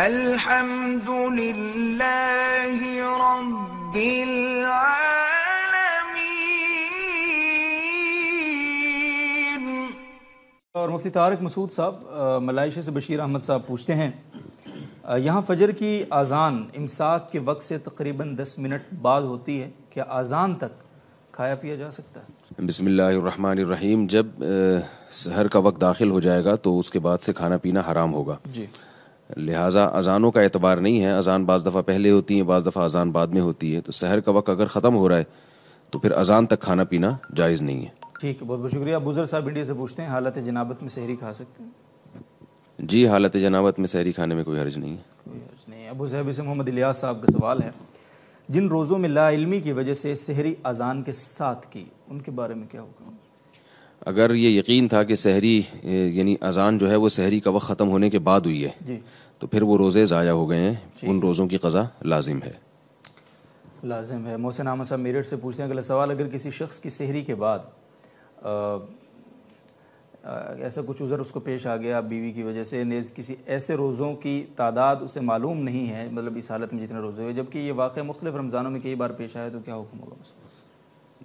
الحمد لله رب العالمين और मुफ्ती तारक मसूद साहब मलाइशिया से बशीर अहमद साहब पूछते हैं यहाँ फजर की आज़ान इमसाक के वक्त से तकरीबन दस मिनट बाद होती है क्या आज़ान तक खाया पिया जा सकता है बिसमीम जब शहर का वक्त दाखिल हो जाएगा तो उसके बाद से खाना पीना हराम होगा जी लिहाजा अजानों का एतबार नहीं है अजान बज़ दफ़ा पहले होती है बज़ दफ़ा अजान बाद में होती है तो शहर का वक्त अगर ख़त्म हो रहा है तो फिर अजान तक खाना पीना जायज़ नहीं है ठीक है बहुत बहुत शुक्रिया बुजर साहब इंडिया से पूछते हैं हालत जनाबत में शहरी खा सकते हैं जी हालत जनाबत में शहरी खाने में कोई हर्ज नहीं है कोई नहीं अबू साहब से मोहम्मद इलियास साहब का सवाल है जिन रोज़ों में लाइलमी की वजह से शहरी अजान के साथ की उनके बारे में क्या होगा अगर ये यकीन था कि सहरी यानी अजान जो है वो सहरी का वक्त ख़त्म होने के बाद हुई है तो फिर वो रोज़े ज़ाया हो गए हैं उन रोज़ों की कज़ा लाजिम है लाजिम है मोहसिन अहमद साहब मेरठ से पूछते हैं अगला सवाल अगर किसी शख्स की सहरी के बाद आ, आ, ऐसा कुछ उज़र उसको पेश आ गया बीवी की वजह से नेज़ किसी ऐसे रोज़ों की तादाद उसे मालूम नहीं है मतलब इस हालत में जितने रोज़े हुए जबकि ये वाक़ मुख्तलिफ रमज़ानों में कई बार पेश आया तो क्या हुक्म होगा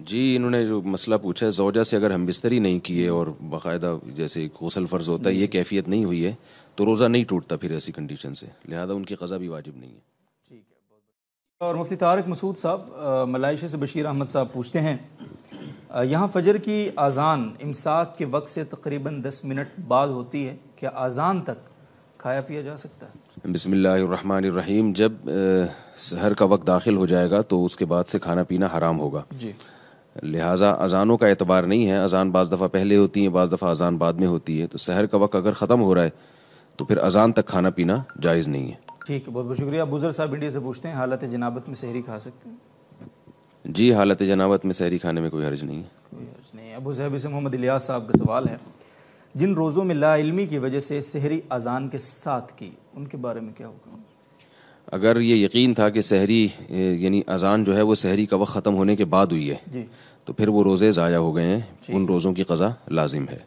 जी इन्होंने जो मसला पूछा है जोजा से अगर हम बिस्तरी नहीं किए और बाकायदा जैसे गौसल फ़र्ज़ होता है ये कैफियत नहीं हुई है तो रोज़ा नहीं टूटता फिर ऐसी कंडीशन से लिहाजा उनकी कज़ा भी वाजिब नहीं है ठीक है और मुफ्ती तारक मसूद साहब मलाइशा से बशीर अहमद साहब पूछते हैं यहाँ फजर की आज़ान इमसाक के वक्त से तकरीबन दस मिनट बाद होती है क्या आज़ान तक खाया पिया जा सकता है बिसमीम जब सहर का वक्त दाखिल हो जाएगा तो उसके बाद से खाना पीना हराम होगा जी लिहाजा अजानों का एतबार नहीं है अजान बज़ दफ़ा पहले होती है बज़ दफ़ा अजान बाद में होती है तो शहर का वक्त अगर ख़त्म हो रहा है तो फिर अजान तक खाना पीना जायज़ नहीं है ठीक है बहुत बहुत शुक्रिया बुजर साहब इंडिया से पूछते हैं हालत जनाबत में शहरी खा सकते हैं जी हालत जनाबत में शहरी खाने में कोई हर्ज नहीं है कोई नहीं अबू जहबी से मोहम्मद इलियास साहब का सवाल है जिन रोज़ों में लाइलमी की वजह से शहरी अजान के साथ की उनके बारे में क्या होगा अगर ये यकीन था कि सहरी यानी अजान जो है वो सहरी का वक्त ख़त्म होने के बाद हुई है तो फिर वो रोज़े ज़ाया हो गए हैं उन रोज़ों की कज़ा लाजिम है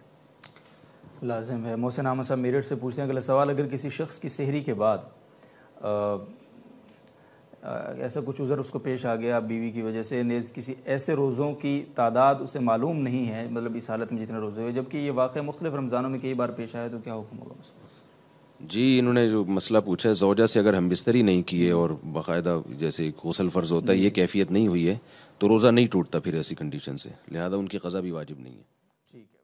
लाजिम है मोहसिन आमा साहब मेरठ से पूछते हैं अगला सवाल अगर किसी शख्स की सहरी के बाद आ, आ, ऐसा कुछ उज़र उसको पेश आ गया बीवी की वजह से नेज़ किसी ऐसे रोज़ों की तादाद उसे मालूम नहीं है मतलब इस हालत में जितने रोज़े हुए जबकि ये वाक़ मुख्तलिफ रमज़ानों में कई बार पेश आया तो क्या हुक्म होगा जी इन्होंने जो मसला पूछा है जोजा से अगर हम बिस्तरी नहीं किए और बाकायदा जैसे गौसल फ़र्ज़ होता है ये कैफियत नहीं हुई है तो रोज़ा नहीं टूटता फिर ऐसी कंडीशन से लिहाजा उनकी कज़ा भी वाजिब नहीं है ठीक है